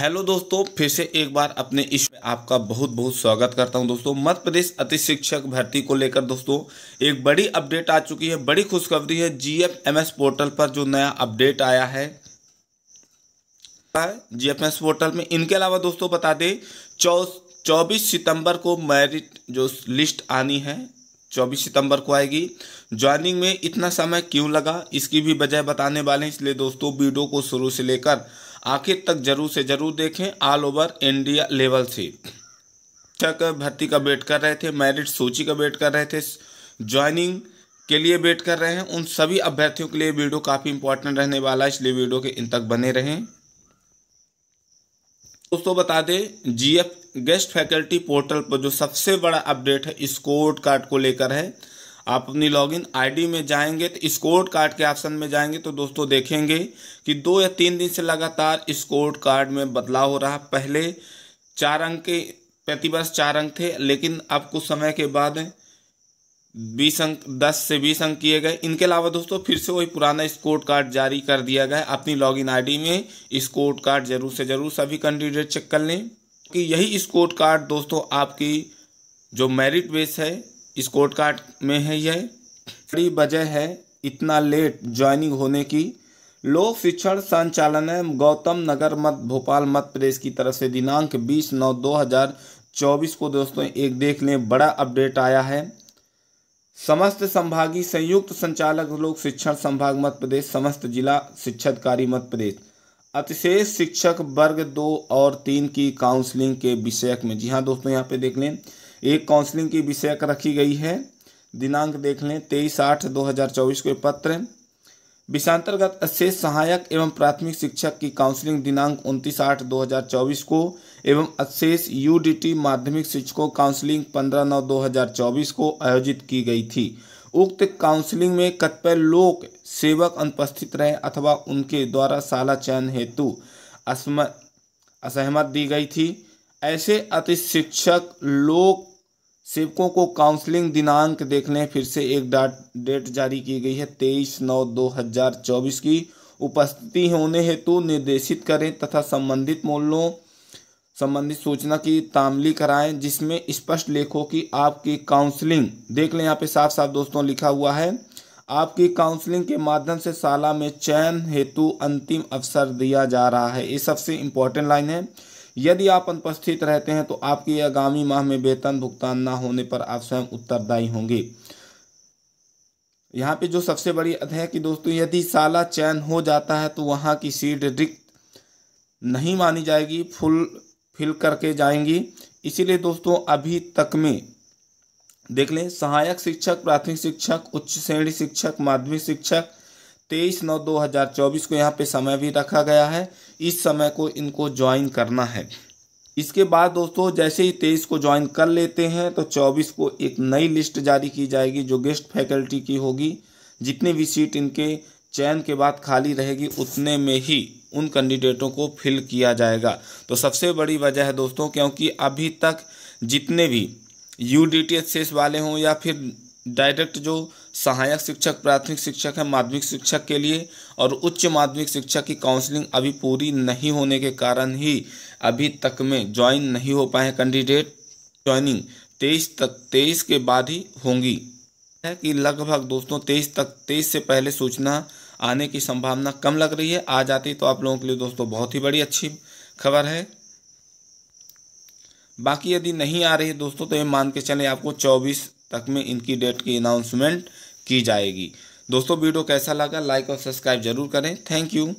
hello दोस्तों फिर से एक बार अपने इस में आपका बहुत बहुत स्वागत करता हूं दोस्तों मध्य प्रदेश अति शिक्षक भर्ती को लेकर दोस्तों एक बड़ी अपडेट आ चुकी है बड़ी खुशखबरी है जीएफएमएस पोर्टल पर जो नया अपडेट आया है जीएफएमएस पोर्टल में इनके अलावा दोस्तों बता दें चौबीस सितंबर को मैरिट जो लिस्ट आनी है चौबीस सितंबर को आएगी ज्वाइनिंग में इतना समय क्यों लगा इसकी भी वजह बताने वाले हैं इसलिए दोस्तों वीडियो को शुरू से लेकर आखिर तक जरूर से जरूर देखें ऑल ओवर इंडिया लेवल से तक भर्ती का वेट कर रहे थे मेरिट सूची का वेट कर रहे थे ज्वाइनिंग के लिए वेट कर रहे हैं उन सभी अभ्यर्थियों के लिए वीडियो काफ़ी इंपॉर्टेंट रहने वाला है इसलिए वीडियो के इन तक बने रहें दोस्तों बता दें जीएफ गेस्ट फैकल्टी पोर्टल पर जो सबसे बड़ा अपडेट है इस कार्ड को लेकर है आप अपनी लॉगिन आईडी में जाएंगे तो स्कोर कार्ड के ऑप्शन में जाएंगे तो दोस्तों देखेंगे कि दो या तीन दिन से लगातार स्कोर कार्ड में बदलाव हो रहा पहले चार अंक के प्रतिवर्ष चार अंक थे लेकिन अब कुछ समय के बाद बीस अंक दस से बीस अंक किए गए इनके अलावा दोस्तों फिर से वही पुराना स्कोर कार्ड जारी कर दिया गया अपनी लॉग इन में स्कोर कार्ड जरूर से जरूर सभी कैंडिडेट चेक कर लें कि यही स्कोर कार्ड दोस्तों आपकी जो मेरिट बेस है इस कोर्ट कार्ड में है यह बड़ी वजह है इतना लेट ज्वाइनिंग होने की लोक शिक्षण संचालनालय गौतम नगर मध्य भोपाल मध्य प्रदेश की तरफ से दिनांक 20 नौ 2024 को दोस्तों एक देख लें बड़ा अपडेट आया है समस्त संभागी संयुक्त संचालक लोक शिक्षण संभाग मध्य प्रदेश समस्त जिला शिक्षाधिकारी मध्य प्रदेश अतिशेष शिक्षक वर्ग दो और तीन की काउंसलिंग के विषयक में जी हाँ दोस्तों यहाँ पे देख लें एक काउंसलिंग की विषयक रखी गई है दिनांक देख लें तेईस आठ दो हज़ार चौबीस को पत्र विषांतर्गत शेष सहायक एवं प्राथमिक शिक्षक की काउंसलिंग दिनांक उनतीस आठ दो हज़ार चौबीस को एवं अशेष यूडीटी माध्यमिक शिक्षकों काउंसलिंग पंद्रह नौ दो हज़ार चौबीस को आयोजित की गई थी उक्त काउंसलिंग में कतिपय लोक सेवक अनुपस्थित रहे अथवा उनके द्वारा शाला चयन हेतु असहमत दी गई थी ऐसे अति शिक्षक लोक सेवकों को काउंसलिंग दिनांक देख लें फिर से एक डाट डेट जारी की गई है तेईस नौ दो हजार चौबीस की उपस्थिति होने हेतु निर्देशित करें तथा संबंधित मूल्यों संबंधित सूचना की तामली कराएं जिसमें स्पष्ट लेखों की आपकी काउंसलिंग देख लें यहाँ पे साफ साफ दोस्तों लिखा हुआ है आपकी काउंसलिंग के माध्यम से शाला में चयन हेतु अंतिम अवसर दिया जा रहा है ये सबसे इम्पोर्टेंट लाइन है यदि आप अनुपस्थित रहते हैं तो आपके आगामी माह में वेतन भुगतान ना होने पर आप स्वयं उत्तरदायी होंगे यहाँ पे जो सबसे बड़ी अध है कि दोस्तों यदि साला चयन हो जाता है तो वहाँ की सीट रिक्त नहीं मानी जाएगी फुल फिल करके जाएंगी इसीलिए दोस्तों अभी तक में देख लें सहायक शिक्षक प्राथमिक शिक्षक उच्च श्रेणी शिक्षक माध्यमिक शिक्षक तेईस नौ दो हज़ार चौबीस को यहाँ पे समय भी रखा गया है इस समय को इनको ज्वाइन करना है इसके बाद दोस्तों जैसे ही तेईस को ज्वाइन कर लेते हैं तो चौबीस को एक नई लिस्ट जारी की जाएगी जो गेस्ट फैकल्टी की होगी जितनी भी सीट इनके चयन के बाद खाली रहेगी उतने में ही उन कैंडिडेटों को फिल किया जाएगा तो सबसे बड़ी वजह है दोस्तों क्योंकि अभी तक जितने भी यू डी टी एस वाले हों या फिर डायरेक्ट जो सहायक शिक्षक प्राथमिक शिक्षक है माध्यमिक शिक्षक के लिए और उच्च माध्यमिक शिक्षा की काउंसलिंग अभी पूरी नहीं होने के कारण ही अभी तक में ज्वाइन नहीं हो पाए कैंडिडेट ज्वाइनिंग तेईस तक तेईस के बाद ही होंगी है कि लगभग दोस्तों तेईस तक तेईस से पहले सूचना आने की संभावना कम लग रही है आ जाती तो आप लोगों के लिए दोस्तों बहुत ही बड़ी अच्छी खबर है बाकी यदि नहीं आ रही है दोस्तों तो ये मान के चले आपको चौबीस तक में इनकी डेट की अनाउंसमेंट की जाएगी दोस्तों वीडियो कैसा लगा लाइक और सब्सक्राइब जरूर करें थैंक यू